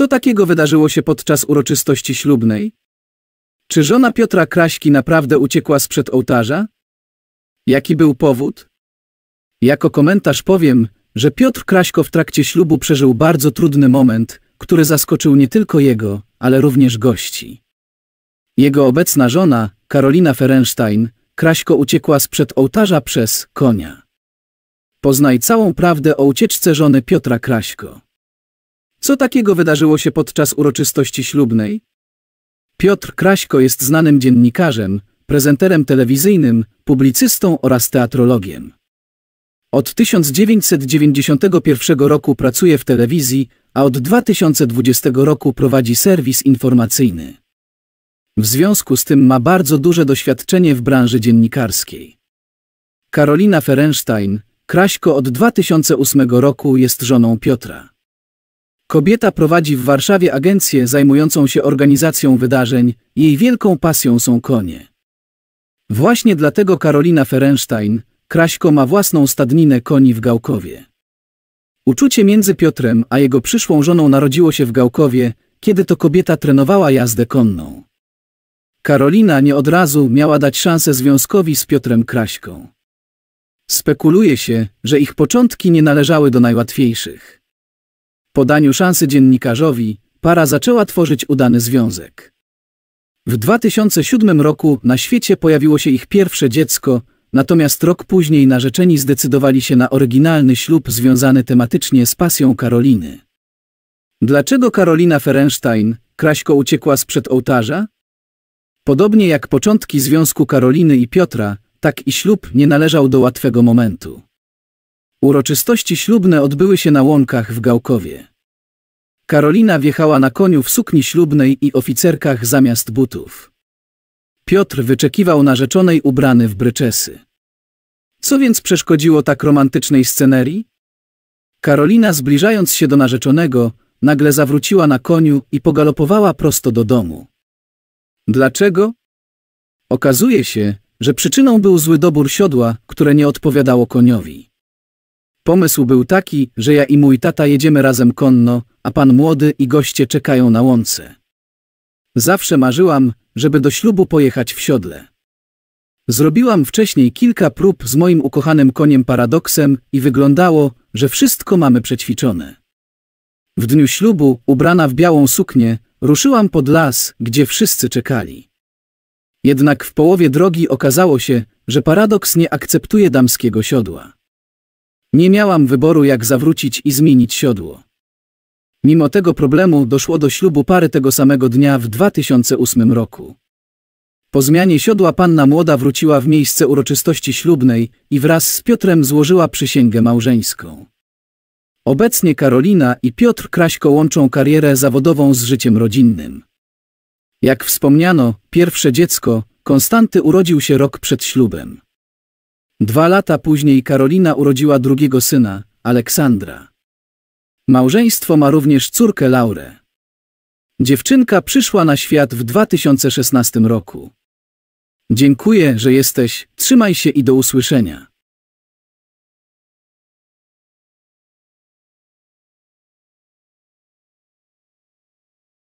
Co takiego wydarzyło się podczas uroczystości ślubnej? Czy żona Piotra Kraśki naprawdę uciekła sprzed ołtarza? Jaki był powód? Jako komentarz powiem, że Piotr Kraśko w trakcie ślubu przeżył bardzo trudny moment, który zaskoczył nie tylko jego, ale również gości. Jego obecna żona, Karolina Ferenstein, Kraśko uciekła sprzed ołtarza przez konia. Poznaj całą prawdę o ucieczce żony Piotra Kraśko. Co takiego wydarzyło się podczas uroczystości ślubnej? Piotr Kraśko jest znanym dziennikarzem, prezenterem telewizyjnym, publicystą oraz teatrologiem. Od 1991 roku pracuje w telewizji, a od 2020 roku prowadzi serwis informacyjny. W związku z tym ma bardzo duże doświadczenie w branży dziennikarskiej. Karolina Ferenstein, Kraśko od 2008 roku jest żoną Piotra. Kobieta prowadzi w Warszawie agencję zajmującą się organizacją wydarzeń, jej wielką pasją są konie. Właśnie dlatego Karolina Ferenstein, Kraśko ma własną stadninę koni w Gałkowie. Uczucie między Piotrem a jego przyszłą żoną narodziło się w Gałkowie, kiedy to kobieta trenowała jazdę konną. Karolina nie od razu miała dać szansę związkowi z Piotrem Kraśką. Spekuluje się, że ich początki nie należały do najłatwiejszych. Po daniu szansy dziennikarzowi, para zaczęła tworzyć udany związek. W 2007 roku na świecie pojawiło się ich pierwsze dziecko, natomiast rok później narzeczeni zdecydowali się na oryginalny ślub związany tematycznie z pasją Karoliny. Dlaczego Karolina Ferenstein, Kraśko uciekła sprzed ołtarza? Podobnie jak początki związku Karoliny i Piotra, tak i ślub nie należał do łatwego momentu. Uroczystości ślubne odbyły się na łąkach w Gałkowie. Karolina wjechała na koniu w sukni ślubnej i oficerkach zamiast butów. Piotr wyczekiwał narzeczonej ubrany w bryczesy. Co więc przeszkodziło tak romantycznej scenerii? Karolina zbliżając się do narzeczonego, nagle zawróciła na koniu i pogalopowała prosto do domu. Dlaczego? Okazuje się, że przyczyną był zły dobór siodła, które nie odpowiadało koniowi. Pomysł był taki, że ja i mój tata jedziemy razem konno, a pan młody i goście czekają na łące. Zawsze marzyłam, żeby do ślubu pojechać w siodle. Zrobiłam wcześniej kilka prób z moim ukochanym koniem paradoksem i wyglądało, że wszystko mamy przećwiczone. W dniu ślubu, ubrana w białą suknię, ruszyłam pod las, gdzie wszyscy czekali. Jednak w połowie drogi okazało się, że paradoks nie akceptuje damskiego siodła. Nie miałam wyboru jak zawrócić i zmienić siodło. Mimo tego problemu doszło do ślubu pary tego samego dnia w 2008 roku. Po zmianie siodła panna młoda wróciła w miejsce uroczystości ślubnej i wraz z Piotrem złożyła przysięgę małżeńską. Obecnie Karolina i Piotr Kraśko łączą karierę zawodową z życiem rodzinnym. Jak wspomniano, pierwsze dziecko, Konstanty urodził się rok przed ślubem. Dwa lata później Karolina urodziła drugiego syna, Aleksandra. Małżeństwo ma również córkę Laurę. Dziewczynka przyszła na świat w 2016 roku. Dziękuję, że jesteś, trzymaj się i do usłyszenia.